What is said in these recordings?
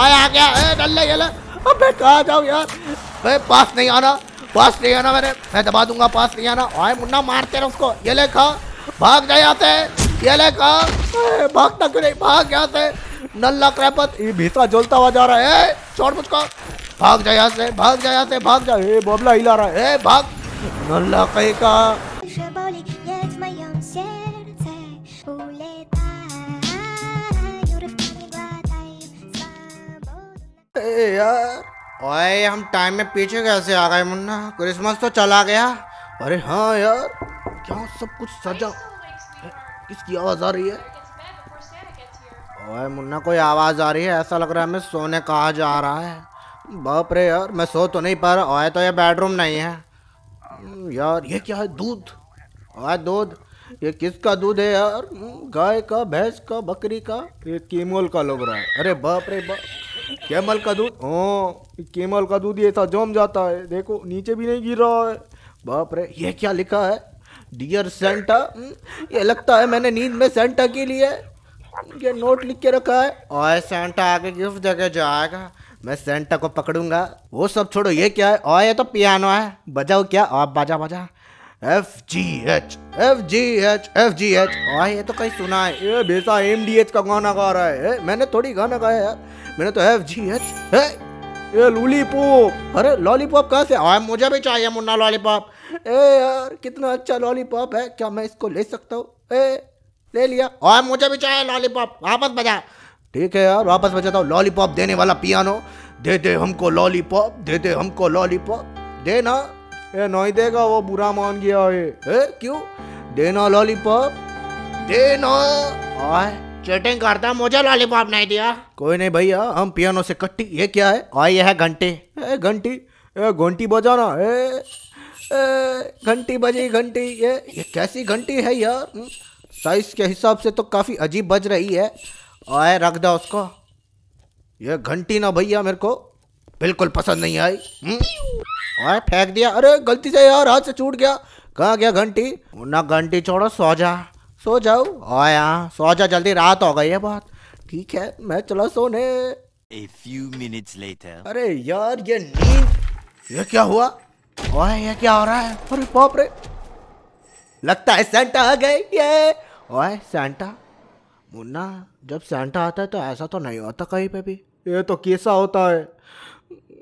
ओए आ गया ए डल्ले गले अबे कहाँ जाऊँ यार भाई पास नहीं आना पास नहीं आना मेरे मैं दबा दूंगा पास नहीं आना ओए मुन्ना मारते रहो उसको ये ले खा भाग जा यहाँ से ये ले खा भाग तक नहीं भाग यहाँ से नल्ला क्रैपत ये भीतरा जलता हुआ जा रहा है छोड़ मुझको भाग जा यहाँ से भाग जा यहाँ से भाग जा ए बबला हिला रहा है भाग नल्ला कहीं का यार ओए हम टाइम में पीछे कैसे आ गए मुन्ना क्रिसमस तो चला गया अरे हाँ यार क्या सब कुछ सजा किसकी आवाज़ आ रही है ओए मुन्ना कोई आवाज़ आ रही है ऐसा लग रहा है मैं सोने कहा जा रहा है बाप रे यार मैं सो तो नहीं पा रहा ओए तो ये बेडरूम नहीं है हम्म, यार ये क्या है दूध ओए दूध ये किसका दूध है यार हम्म, गाय का भैंस का बकरी का ये कीमोल का लग रहा है अरे बाप रे बाप कैमल का दूध हाँ कैमल का दूध ये था जम जाता है देखो नीचे भी नहीं गिर रहा है बाप रे ये क्या लिखा है डियर सेंटा हम्म, ये लगता है मैंने नींद में सेंटा के लिए ये नोट लिख के रखा है ओए सेंटा आगे गिफ्ट जगह जाएगा मैं सेंटा को पकड़ूंगा वो सब छोड़ो ये क्या है ओए ये तो पियानो है बजाओ क्या आप बाजा बाजा F G H F G H F G H ये तो कहीं सुना है ये बेसा एम डी एच का गाना गा रहा है मैंने थोड़ी गाना गाया यार मैंने तो एफ जी एच है लॉलीपॉप अरे लॉलीपॉप कहाँ से आए हाँ, मुझे भी चाहिए मुन्ना लॉलीपॉप ए यार कितना अच्छा लॉलीपॉप है क्या मैं इसको ले सकता हूँ ए ले लिया आए हाँ, मुझे भी चाहिए लॉलीपॉप वापस बजा ठीक है यार वापस बजाता हूँ लॉलीपॉप देने वाला पियानो दे दे हमको लॉलीपॉप दे दे हमको लॉलीपॉप देना ये नहीं देगा वो बुरा मान गया है ए, क्यों देना लॉलीपॉप देना ओए चैटिंग करता मुझे लॉलीपॉप नहीं दिया कोई नहीं भैया हम पियानो से कट्टी ये क्या है आई ये है घंटे घंटी घंटी बजाना ए, ए घंटी बजी घंटी ये ये कैसी घंटी है यार साइज हम्म, के हिसाब से तो काफ़ी अजीब बज रही है आए रख दो उसको ये घंटी ना भैया मेरे को बिल्कुल पसंद नहीं आई हम्म? हम्म। और फेंक दिया अरे गलती से यार हाथ से छूट गया कहाँ गया घंटी ना घंटी छोड़ो सो जा सो जाओ और हाँ सो जा जल्दी रात हो गई है बात ठीक है मैं चला सोने A few minutes later. अरे यार ये नींद ये क्या हुआ ओए ये क्या हो रहा है अरे बाप रे लगता है सेंटा आ गए ये ओए सेंटा मुन्ना जब सेंटा आता है तो ऐसा तो नहीं होता कहीं पे भी ये तो कैसा होता है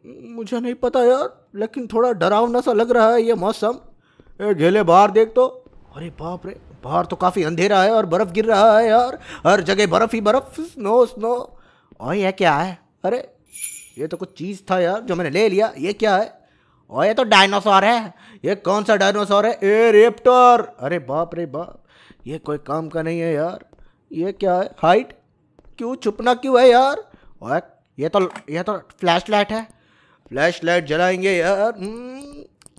मुझे नहीं पता यार लेकिन थोड़ा डरावना सा लग रहा है ये मौसम झेले बाहर देख तो अरे बाप रे बाहर तो काफ़ी अंधेरा है और बर्फ़ गिर रहा है यार हर जगह बर्फ़ ही बर्फ़ स्नो स्नो और यह क्या है अरे ये तो कुछ चीज़ था यार जो मैंने ले लिया ये क्या है और ये तो डायनासोर है ये कौन सा डायनासोर है ए रेप्टर अरे बाप रे बाप ये कोई काम का नहीं है यार ये क्या है हाइट क्यों छुपना क्यों है यार और ये तो ये तो फ्लैश लाइट है फ्लैशलाइट जलाएंगे यार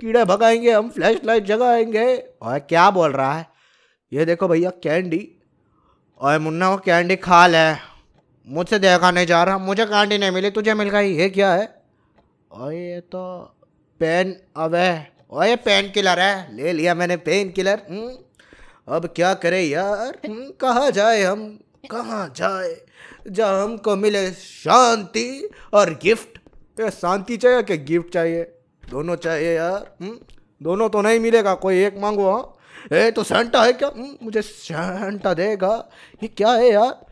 कीड़ा भगाएंगे हम फ्लैशलाइट जगाएंगे और क्या बोल रहा है ये देखो भैया कैंडी ओए मुन्ना वो कैंडी खा ले मुझसे દેખાને જા રહા મુજે કાંડી નહીં મિલે તુજે મિલ ગઈ યે શું હે ઓય એ તો પેન હવે ઓય પેન કિલર હે લે લિયા મેને પેન કિલર હમ ઓબ ક્યા કરે યાર કહા જાય હમ કહા જાય જહ હમકો મિલે શાંતિ ઓર तो शांति चाहिए कि गिफ्ट चाहिए दोनों चाहिए यार हुँ? हम्म? दोनों तो नहीं मिलेगा कोई एक मांगो हाँ ए तो सेंटा है क्या हुँ? हम्म, मुझे सेंटा देगा ये क्या है यार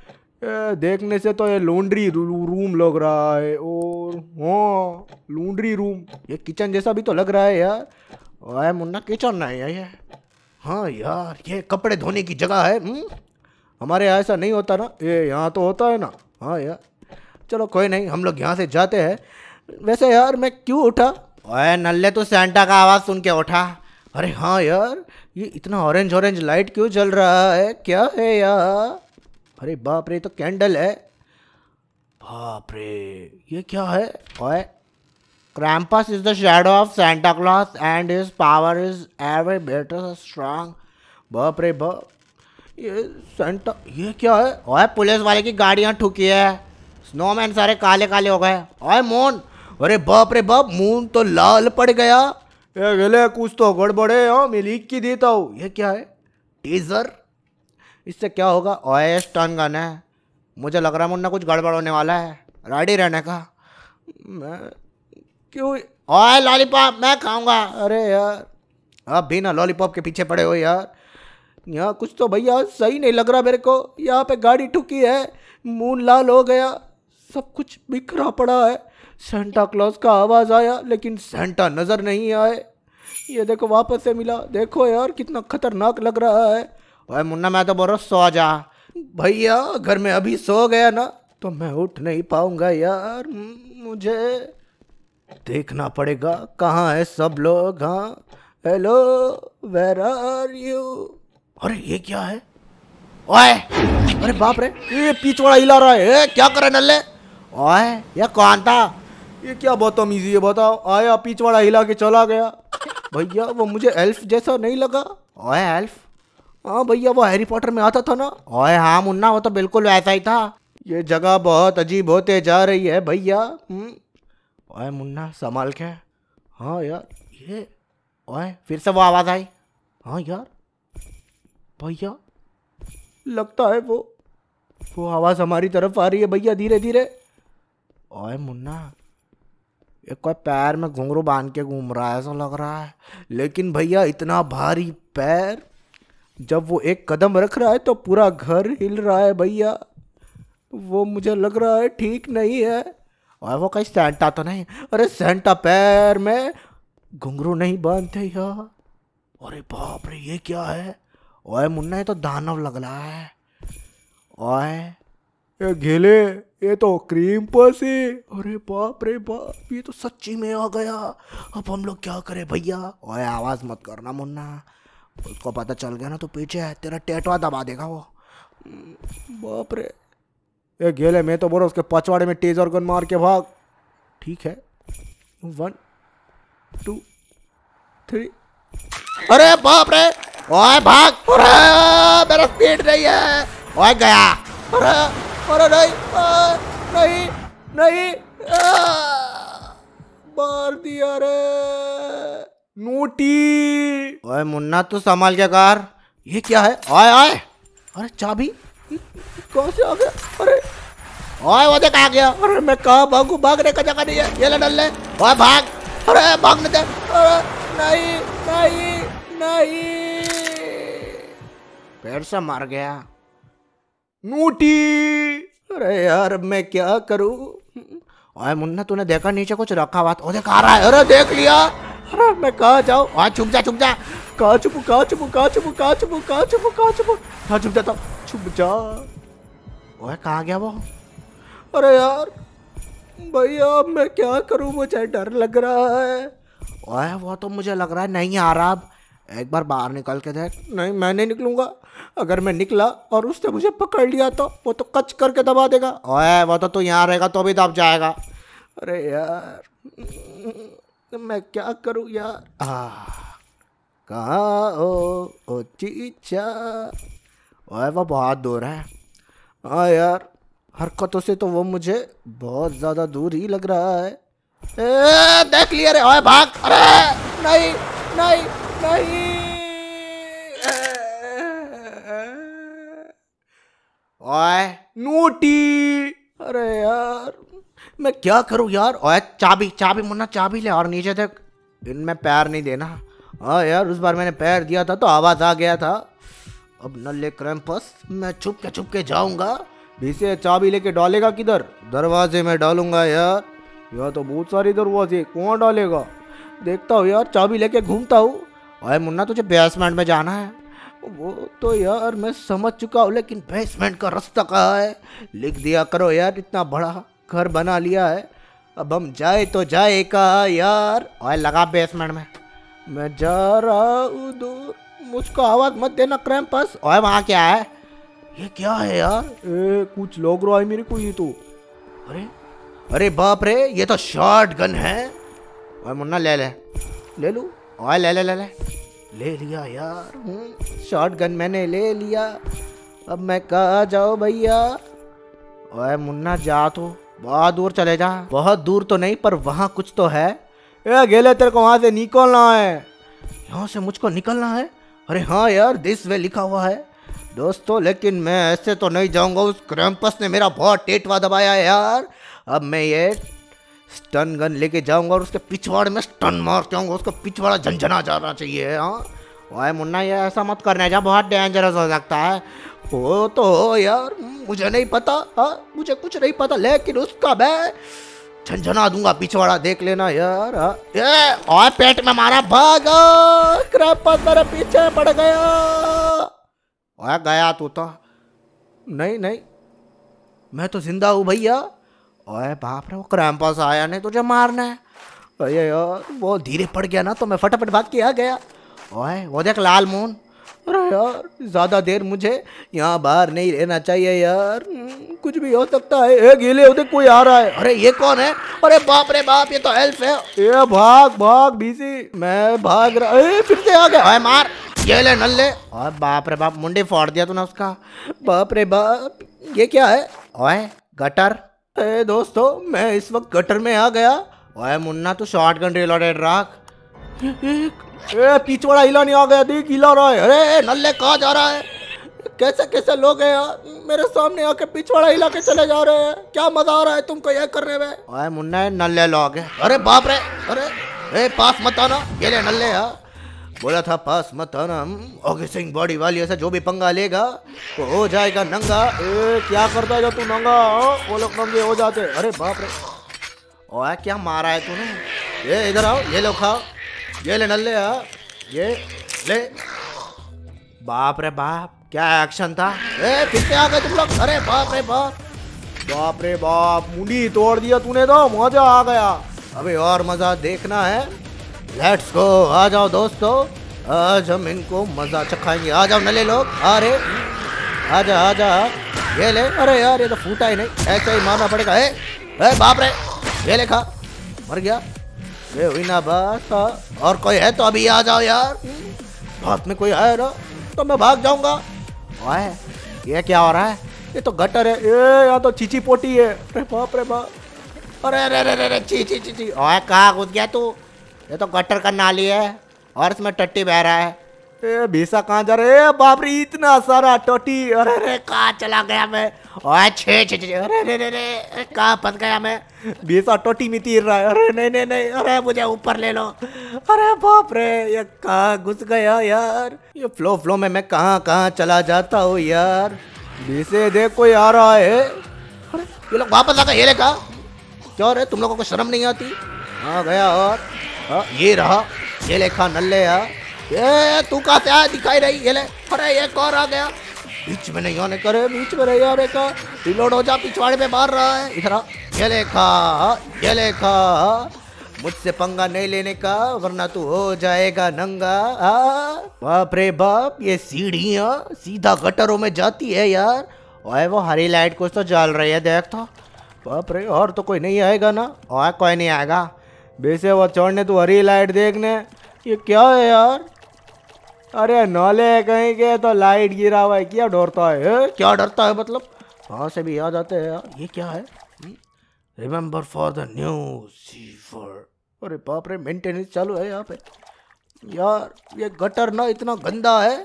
ए, देखने से तो ये लॉन्ड्री रू, रूम लग रहा है और हाँ लॉन्ड्री रूम ये किचन जैसा भी तो लग रहा है यार आए मुन्ना किचन नहीं है ये हाँ यार ये कपड़े धोने की जगह है हुँ? हम्म? हमारे यहाँ ऐसा नहीं होता ना ये यहाँ तो होता है ना हाँ यार चलो कोई नहीं हम लोग यहाँ से जाते हैं वैसे यार मैं क्यों उठा अरे नल्ले तू सेंटा का आवाज़ सुन के उठा अरे हाँ यार ये इतना ऑरेंज ऑरेंज लाइट क्यों जल रहा है क्या है यार अरे बाप रे तो कैंडल है बाप रे ये क्या है ओए Krampus is the shadow of Santa Claus and his power is ever better strong बाप रे बाप ये सेंटा ये क्या है ओए पुलिस वाले की गाड़ियाँ ठुकी है स्नोमैन सारे काले काले हो गए ओए मोन अरे बाप रे बाप मुंह तो लाल पड़ गया ये गले कुछ तो गड़बड़े हो हाँ, मैं लिख के देता हूँ ये क्या है टीजर इससे क्या होगा ओएस टन गाना है मुझे लग रहा है मुन्ना कुछ गड़बड़ होने वाला है राडी रहने का मैं क्यों ओए लॉलीपॉप मैं खाऊंगा अरे यार आप भी ना लॉलीपॉप के पीछे पड़े हो यार यहाँ कुछ तो भैया सही नहीं लग रहा मेरे को यहाँ पे गाड़ी ठुकी है मुंह लाल हो गया सब कुछ बिखरा पड़ा है सेंटा क्लॉज का आवाज़ आया लेकिन सेंटा नज़र नहीं आए ये देखो वापस से मिला देखो यार कितना खतरनाक लग रहा है भाई मुन्ना मैं तो बोल रहा सो जा भैया घर में अभी सो गया ना तो मैं उठ नहीं पाऊंगा यार मुझे देखना पड़ेगा कहाँ है सब लोग हाँ हेलो वेर आर यू अरे ये क्या है ओए अरे बाप रे ये वाला हिला रहा है ए, क्या करे नल्ले ओए ये कौन था ये क्या बदतमीजी है बताओ आया पीछवाड़ा हिला के चला गया भैया वो मुझे एल्फ जैसा नहीं लगा ओए एल्फ हाँ भैया वो हैरी पॉटर में आता था ना ओए हाँ मुन्ना वो तो बिल्कुल वैसा ही था ये जगह बहुत अजीब होते जा रही है भैया हम्म। ओए मुन्ना संभाल के हाँ यार ये ओए फिर से वो आवाज़ आई हाँ यार भैया लगता है वो वो आवाज़ हमारी तरफ आ रही है भैया धीरे धीरे ओए मुन्ना एक कोई पैर में घुंघरू बांध के घूम रहा है ऐसा लग रहा है लेकिन भैया इतना भारी पैर जब वो एक कदम रख रहा है तो पूरा घर हिल रहा है भैया वो मुझे लग रहा है ठीक नहीं है और वो कहीं सेंटा तो नहीं अरे सेंटा पैर में घुंघरू नहीं बांधते यार अरे बाप रे ये क्या है ओए मुन्ना ये तो दानव लग रहा है ओए ये घेले ये तो क्रीम पस है अरे बाप रे बाप ये तो सच्ची में आ गया अब हम लोग क्या करें भैया ओए आवाज़ मत करना मुन्ना उसको पता चल गया ना तो पीछे है तेरा टेटवा दबा देगा वो बाप रे ये गेले मैं तो बोल रहा उसके पचवाड़े में टेज और गन मार के भाग ठीक है वन टू थ्री अरे बाप रे ओए भाग मेरा स्पीड नहीं है ओए गया अरे अरे नहीं आ, नहीं नहीं मार दिया रे नोटी ओए मुन्ना तू संभाल के कार ये क्या है आए आए अरे चाबी कौन से आ गया अरे ओए वो देख आ गया अरे मैं कहा भागू भागने का जगह नहीं है ये ले डल ले ओए भाग अरे भागने दे अरे नहीं नहीं नहीं पैर से मार गया नूटी अरे यार अब मैं क्या करूं ओए मुन्ना तूने देखा नीचे कुछ रखा हुआ ओ देख आ रहा है अरे देख लिया अरे मैं कहा जाऊं आ चुप जा चुप जा कहा चुपू कहा चुपू कहा चुपू कहा चुपू कहा चुपू कहा चुपू कहा चुप जाता चुप जा ओए कहां गया वो अरे यार भैया अब मैं क्या करूं मुझे डर लग रहा है ओए वो तो मुझे लग रहा है नहीं आ रहा अब एक बार बाहर निकल के देख नहीं मैं नहीं निकलूंगा अगर मैं निकला और उसने मुझे पकड़ लिया तो वो तो कच करके दबा देगा ओए वो तो तू यहाँ रहेगा तो भी दब जाएगा अरे यार मैं क्या करूँ यार कहाँ ओ, ओ चीचा ओए वो बहुत दूर है हाँ यार हरकतों से तो वो मुझे बहुत ज़्यादा दूर ही लग रहा है ए, देख लिया रे ओए भाग अरे नहीं नहीं नहीं ओए नोटी अरे यार मैं क्या करूँ यार ओए चाबी चाबी मुन्ना चाबी ले और नीचे तक इनमें पैर नहीं देना हाँ यार उस बार मैंने पैर दिया था तो आवाज़ आ गया था अब नल्ले क्रैम्पस मैं छुप के छुप के जाऊंगा भीसे चाबी लेके डालेगा किधर दरवाजे में डालूंगा यार यहाँ तो बहुत सारी दरवाजे कौन डालेगा देखता हूँ यार चाबी लेके घूमता हूँ अरे मुन्ना तुझे बेसमेंट में जाना है वो तो यार मैं समझ चुका हूँ लेकिन बेसमेंट का रास्ता कहाँ है लिख दिया करो यार इतना बड़ा घर बना लिया है अब हम जाए तो जाए कहा यार और लगा बेसमेंट में मैं जा रहा हूँ दूर मुझको आवाज़ मत देना क्रैम पास और वहाँ क्या है ये क्या है यार ए, कुछ लोग रहा है मेरे को ये तो अरे अरे बाप रे ये तो शॉर्ट गन है मुन्ना ले ले ले लू और ले ले ले ले ले लिया यार गन हम्म, मैंने ले लिया अब मैं कहा जाओ भैया ओए मुन्ना जा तो बहुत दूर चले जा बहुत दूर तो नहीं पर वहाँ कुछ तो है ए गेले तेरे को वहाँ से निकलना है यहाँ से मुझको निकलना है अरे हाँ यार दिस वे लिखा हुआ है दोस्तों लेकिन मैं ऐसे तो नहीं जाऊँगा उस क्रैम्पस ने मेरा बहुत टेटवा दबाया है यार अब मैं ये स्टन गन लेके जाऊंगा और उसके पिछवाड़ में स्टन मार जाऊंगा आऊंगा उसका पिछवाड़ा झंझना जाना चाहिए हाँ ओए मुन्ना ये ऐसा मत करना जा बहुत डेंजरस हो सकता है वो तो यार मुझे नहीं पता हाँ मुझे कुछ नहीं पता लेकिन उसका मैं झंझना दूंगा पिछवाड़ा देख लेना यार ये हाँ। और पेट में मारा भाग क्रैपस मेरे पीछे पड़ गया ओए गया तू तो नहीं नहीं मैं तो जिंदा हूँ भैया ओए बाप रे वो क्रैम्पस आया नहीं तुझे मारना है अरे यार वो धीरे पड़ गया ना तो मैं फटाफट भाग के आ गया ओए वो देख लाल मोहन अरे यार ज़्यादा देर मुझे यहाँ बाहर नहीं रहना चाहिए यार हम्म, कुछ भी हो सकता है एक गीले उधर कोई आ रहा है अरे ये कौन है अरे बाप रे बाप ये तो हेल्प है ये भाग भाग बीसी मैं भाग रहा अरे फिर से आ गया अरे मार ये ले नल्ले और बाप रे बाप मुंडे फोड़ दिया तूने उसका बाप रे बाप ये क्या है ओए गटर ए दोस्तों मैं इस वक्त गटर में आ गया ओए मुन्ना तू शॉर्ट गन रिलोडेड रख पीछे वाला हिला नहीं आ गया देख हिला रहा है अरे नल्ले कहा जा रहा है कैसे कैसे लोग हैं यार मेरे सामने आके पिछवाड़ा इलाके चले जा रहे हैं क्या मजा आ रहा है तुमको यह करने में ओए मुन्ना है नल्ले लोग अरे बाप रे अरे ए पास मत आना ये ले नल्ले यार हाँ। बोला था पास मत आना अगे सिंह बॉडी वाली ऐसा जो भी पंगा लेगा तो हो जाएगा नंगा ए, क्या करता है तू नंगा वो लोग नंगे हो जाते अरे बाप रे और क्या मारा है तूने ये इधर आओ ये लो खाओ ये ले नल्ले आ हाँ, ये ले बाप रे बाप क्या एक्शन था ए फिर से आ गए तुम लोग अरे बाप रे बाप बाप रे बाप मुंडी तोड़ दिया तूने तो मजा आ गया अभी और मजा देखना है लेट्स गो आ जाओ दोस्तों आज हम इनको मजा चखाएंगे आ जाओ नले लोग अरे आ जा ये ले अरे यार ये तो फूटा ही नहीं ऐसे ही मारना पड़ेगा ए, ए बाप रे ये ले खा मर गया ये हुई ना बस और कोई है तो अभी आ जाओ यार हाथ में कोई है ना तो मैं भाग जाऊंगा ओए ये क्या हो रहा है ये तो गटर है ये यहाँ तो चीची पोटी है अरे बाप रे बाप अरे अरे अरे अरे चीची चीची ओए कहाँ घुस गया तू तो? ये तो गटर का नाली है और इसमें टट्टी बह रहा है ए भीसा कहाँ जा रहे ए बाप रे इतना सारा टोटी अरे रे कहा चला गया मैं और छे छे छे अरे रे रे कहा फंस गया मैं भीसा टोटी में तीर रहा है अरे नहीं नहीं नहीं अरे मुझे ऊपर ले लो अरे बाप रे ये कहा घुस गया यार ये फ्लो फ्लो में मैं कहाँ कहाँ चला जाता हूँ यार भीसे देख कोई आ रहा है अरे ये लोग वापस आ गए ये लेगा क्यों रे तुम लोगों को शर्म नहीं आती हाँ गया और हाँ, ये रहा ये लेखा नल्ले आ हाँ। ये तू कहा से आया दिखाई रही ये ले अरे ये कौन आ गया बीच में नहीं होने करे बीच में रही आने का रिलोड हो जा पिछवाड़े पे मार रहा है इधर ये लेखा हाँ। ये लेखा मुझसे पंगा नहीं लेने का वरना तू हो जाएगा नंगा बाप रे बाप ये सीढ़ियाँ सीधा गटरों में जाती है यार ओए वो हरी लाइट कुछ तो जल रही है देख तो बाप रे और तो कोई नहीं आएगा ना और कोई नहीं आएगा बेसे वो छोड़ने तू तो हरी लाइट देखने ये क्या है यार अरे नाले कहीं के तो लाइट गिरा हुआ है क्या डरता है ए, क्या डरता है मतलब कहाँ से भी आ जाते हैं यार ये क्या है remember for the new cipher अरे बाप रे मेंटेनेंस चालू है यहाँ पे यार ये गटर ना इतना गंदा है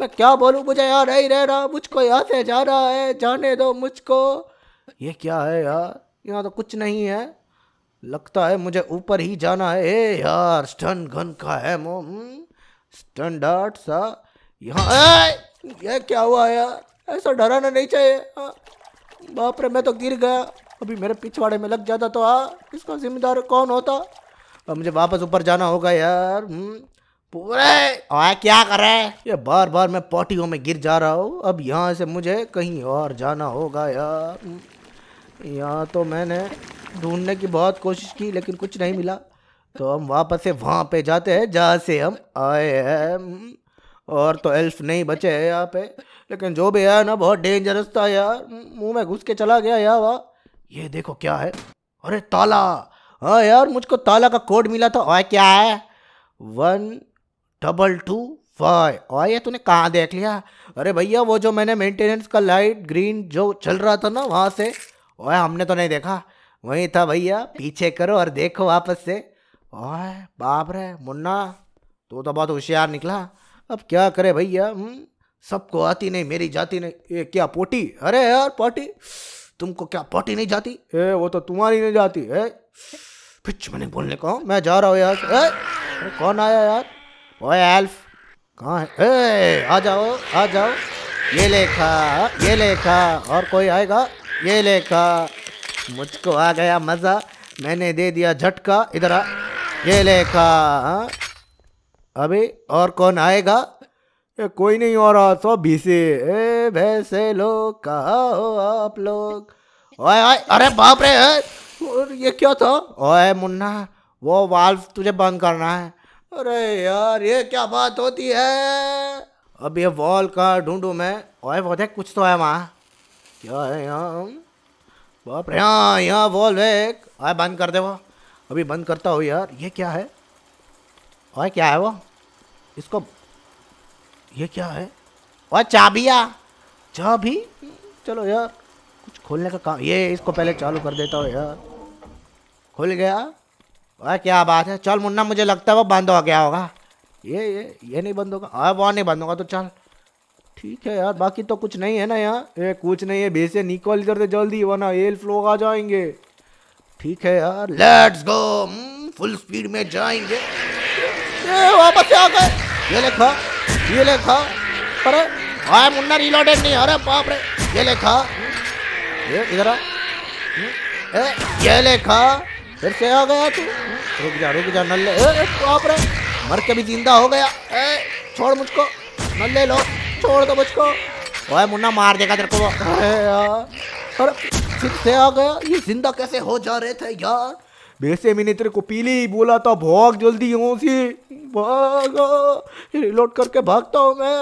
मैं क्या बोलूँ मुझे यार नहीं रह रहा मुझको यहाँ से जा रहा है जाने दो मुझको ये क्या है यार यहाँ तो कुछ नहीं है लगता है मुझे ऊपर ही जाना है ए यार स्टन गन का है मोम स्टन डार्ट सा यहाँ ये क्या हुआ यार ऐसा डराना नहीं चाहिए हाँ, बाप रे मैं तो गिर गया अभी मेरे पिछवाड़े में लग जाता तो आ हाँ, इसका जिम्मेदार कौन होता अब मुझे वापस ऊपर जाना होगा यार हम्म, पूरे आ क्या कर रहे ये बार बार मैं पार्टियों में गिर जा रहा हूँ अब यहाँ से मुझे कहीं और जाना होगा यार हम्म। यहाँ तो मैंने ढूंढने की बहुत कोशिश की लेकिन कुछ नहीं मिला तो हम वापस से वहाँ पे जाते हैं जहाँ से हम आए हैं और तो एल्फ नहीं बचे हैं यहाँ पे लेकिन जो भी है ना बहुत डेंजरस था यार मुंह में घुस के चला गया यार वाह ये देखो क्या है अरे ताला हाँ यार मुझको ताला का कोड मिला था और क्या है वन डबल टू फाइव और ये तूने कहाँ देख लिया अरे भैया वो जो मैंने मेंटेनेंस का लाइट ग्रीन जो चल रहा था ना वहाँ से ओए हमने तो नहीं देखा वहीं था भैया पीछे करो और देखो वापस से ओए बाप रे मुन्ना तू तो बहुत होशियार निकला अब क्या करे भैया हम्म? सबको आती नहीं मेरी जाती नहीं ये क्या पोटी अरे यार पोटी तुमको क्या पोटी नहीं जाती ए वो तो तुम्हारी नहीं जाती है फिर मैंने बोलने को मैं जा रहा हूँ यार ए, कौन आया यार ओए एल्फ कहाँ है ए आ जाओ आ जाओ ये लेखा ये लेखा और कोई आएगा ये लेखा मुझको आ गया मज़ा मैंने दे दिया झटका इधर आ ये लेखा हाँ? अभी और कौन आएगा ये कोई नहीं और सौ भीसे ए भैसे लोग कहा हो आप लोग ओए ओए अरे बाप रे और ये क्या था ओए मुन्ना वो वाल्व तुझे बंद करना है अरे यार ये क्या बात होती है अब ये वॉल कहाँ ढूंढू मैं ओए वो देख कुछ तो है वहाँ क्या है यहाँ बाप रे यहाँ यहाँ वॉल एक आए बंद कर दे वो अभी बंद करता हो यार ये क्या है और क्या है वो इसको ये क्या है और चाबिया चाबी चलो यार कुछ खोलने का काम ये इसको पहले चालू कर देता हूँ यार खुल गया और क्या बात है चल मुन्ना मुझे लगता है वो बंद हो गया होगा ये ये ये नहीं बंद होगा अब वो नहीं बंद होगा तो चल ठीक है यार बाकी तो कुछ नहीं है ना यहाँ ये कुछ नहीं है भैसे निकल करते जल्दी वरना एल्फ लोग आ जाएंगे ठीक है यार लेट्स गो फुल स्पीड में जाएंगे ये वापस आ गए ये ले खा ये ले खा पर आए मुन्ना रिलोडेड नहीं अरे बाप रे ये ले खा ये इधर आ ए, ये ले खा फिर से आ गया तू रुक जा रुक जा नल्ले ए, बाप रे मर के भी जिंदा हो गया ए, छोड़ मुझको नल्ले लो छोड़ दो मुझको ओए मुन्ना मार देगा तेरे को यार अरे आ गया ये जिंदा कैसे हो जा रहे थे यार वैसे मैंने तेरे को पीली ही बोला था भाग जल्दी यहाँ से भाग रिलोड करके भागता हूँ मैं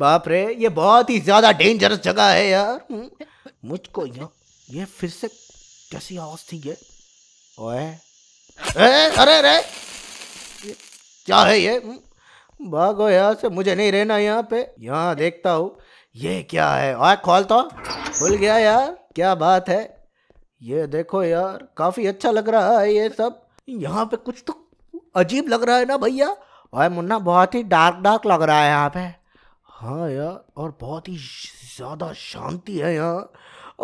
बाप रे ये बहुत ही ज्यादा डेंजरस जगह है यार मुझको यहाँ ये फिर से कैसी आवाज थी ये ओए ए, अरे अरे क्या है ये हुँ? भागो यहाँ से मुझे नहीं रहना यहाँ पे यहाँ देखता हूँ ये क्या है आ खोल तो खुल गया यार क्या बात है ये देखो यार काफ़ी अच्छा लग रहा है ये सब यहाँ पे कुछ तो अजीब लग रहा है ना भैया और मुन्ना बहुत ही डार्क डार्क लग रहा है यहाँ पे हाँ यार और बहुत ही ज़्यादा शांति है यहाँ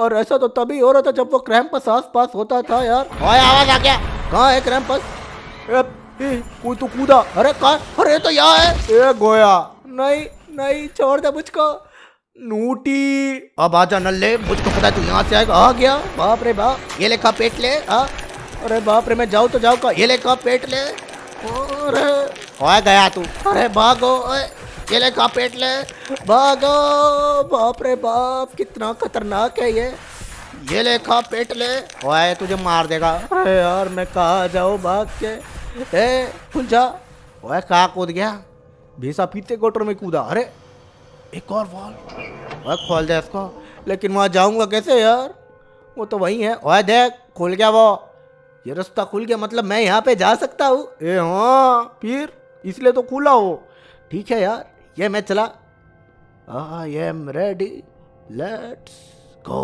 और ऐसा तो तभी हो रहा था जब वो क्रैम्पस आस पास होता था यार आवाज़ आ गया कहाँ है क्रैम्पस ए, कोई तो कूदा अरे का अरे तो यहाँ है ए गोया नहीं नहीं छोड़ दे मुझको नूटी अब आजा नल्ले मुझको पता तू यहाँ से आएगा आ गया बाप रे बाप ये ले का पेट ले आ अरे बाप रे मैं जाऊँ तो जाऊँ का ये ले का पेट ले अरे आ गया तू अरे भागो ये ले का पेट ले भागो बाप रे बाप कितना खतरनाक है ये ये ले लेखा पेट ले ओए तुझे मार देगा अरे यार मैं कहा जाऊँ भाग के ए खुल जा ओए कहा कूद गया भेसा पीते गोटर में कूदा अरे एक और वॉल ओए खोल दे इसको लेकिन वहां जाऊंगा कैसे यार वो तो वही है ओए देख खोल गया वो ये रास्ता खुल गया मतलब मैं यहाँ पे जा सकता हूँ ए हाँ फिर इसलिए तो खुला हो ठीक है यार ये मैं चला I am ready let's go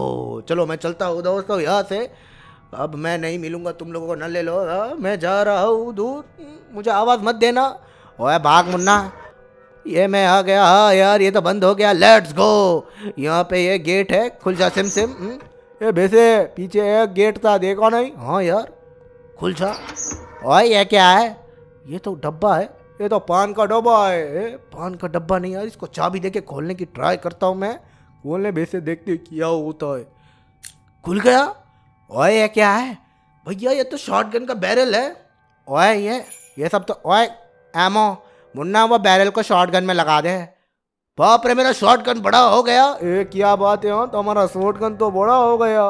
चलो मैं चलता हूँ दोस्तों यहाँ से अब मैं नहीं मिलूंगा तुम लोगों को न ले लो आ, मैं जा रहा हूँ दूर मुझे आवाज़ मत देना ओए भाग मुन्ना ये मैं आ गया हाँ यार ये तो बंद हो गया लेट्स गो यहाँ पे ये गेट है खुल जा सिम सिम ये हम्म। भैसे पीछे एक गेट था देखो नहीं हाँ यार खुल जा ओए ये क्या है ये तो डब्बा है ये तो पान का डब्बा है पान का डब्बा नहीं यार इसको चाबी दे के खोलने की ट्राई करता हूँ मैं खोलने भैसे देखते क्या होता है खुल गया ओए ये क्या है भैया ये तो शॉर्ट गन का बैरल है ओए ये ये सब तो ओए एमो मुन्ना वो बैरल को शॉर्ट गन में लगा दे बाप रे मेरा गन बड़ा हो गया ये क्या बात है हाँ तो हमारा गन तो बड़ा हो गया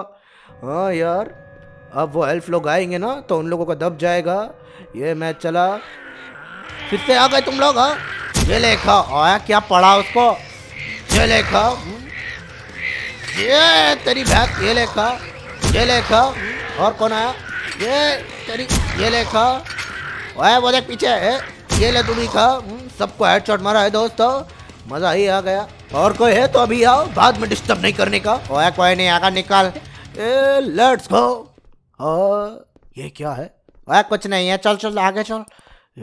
हाँ यार अब वो एल्फ लोग आएंगे ना तो उन लोगों का दब जाएगा ये मैच चला फिर से आ गए तुम लोग हाँ ये लेखा आया क्या पढ़ा उसको ये लेखा ये तेरी बैग ये लेखा ये ले और कौन आया ये तेरी ये ले ओए वो देख पीछे है ये ले तू भी खा हम्म, सबको हेडशॉट मारा है दोस्तों मजा ही आ गया और कोई है तो अभी आओ बाद में डिस्टर्ब नहीं करने का ओए कोई नहीं आगा निकाल ए, लेट्स गो ये क्या है ओए कुछ नहीं है चल चल आगे चल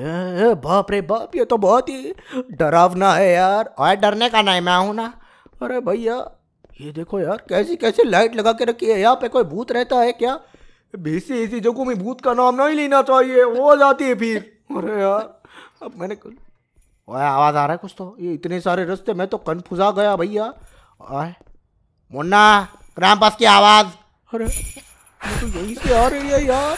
ये बाप रे बाप ये तो बहुत ही डरावना है यार और डरने का नहीं मैं हूं ना अरे भैया ये देखो यार कैसी कैसी लाइट लगा के रखी है यहाँ पे कोई भूत रहता है क्या भीसी ऐसी जगहों में भूत का नाम नहीं लेना चाहिए वो जाती है फिर अरे यार अब मैंने वह आवाज़ आ रहा है कुछ तो ये इतने सारे रस्ते मैं तो कन्फ्यूज आ गया भैया आए मुन्ना ग्राम पास की आवाज़ अरे तो यहीं से आ रही है यार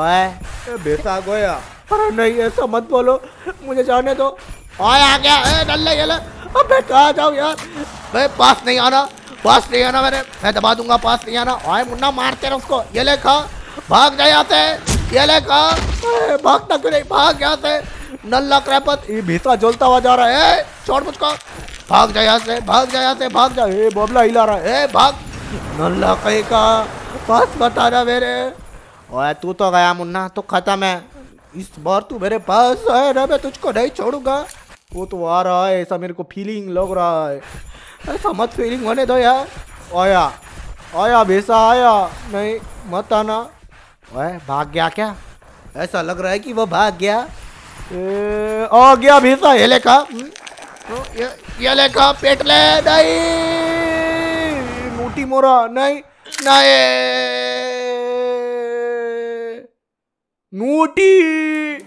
ओए बेटा गोया अरे नहीं ऐसा मत बोलो मुझे जाने दो और आ गया ए डल्ले गले अब मैं कहा जाऊँ यार भाई पास नहीं आना पास नहीं आना मेरे मैं दबा दूंगा पास नहीं आना आए मुन्ना मारते रहो उसको ये ले खा भाग जाए आते ये ले खा भागता क्यों नहीं भाग से नल्ला क्रैपत ये भीतरा जलता हुआ जा रहा है छोड़ मुझको भाग जा यहाँ से भाग जा यहाँ से भाग जा ए बबला हिला रहा है भाग नल्ला कहीं का पास बता रहा मेरे ओए तू तो गया मुन्ना तो खत्म है इस बार तू मेरे पास है ना मैं तुझको नहीं छोड़ूंगा वो तो आ रहा है ऐसा मेरे को फीलिंग लग रहा है ऐसा मत फीलिंग होने दो यार आया आया भैसा आया नहीं मत आना ओए भाग गया क्या ऐसा लग रहा है कि वो भाग गया ए, आ गया भैसा ये ले का हम्म, तो ये, ले का पेट ले नहीं मोटी मोरा नहीं नहीं मोटी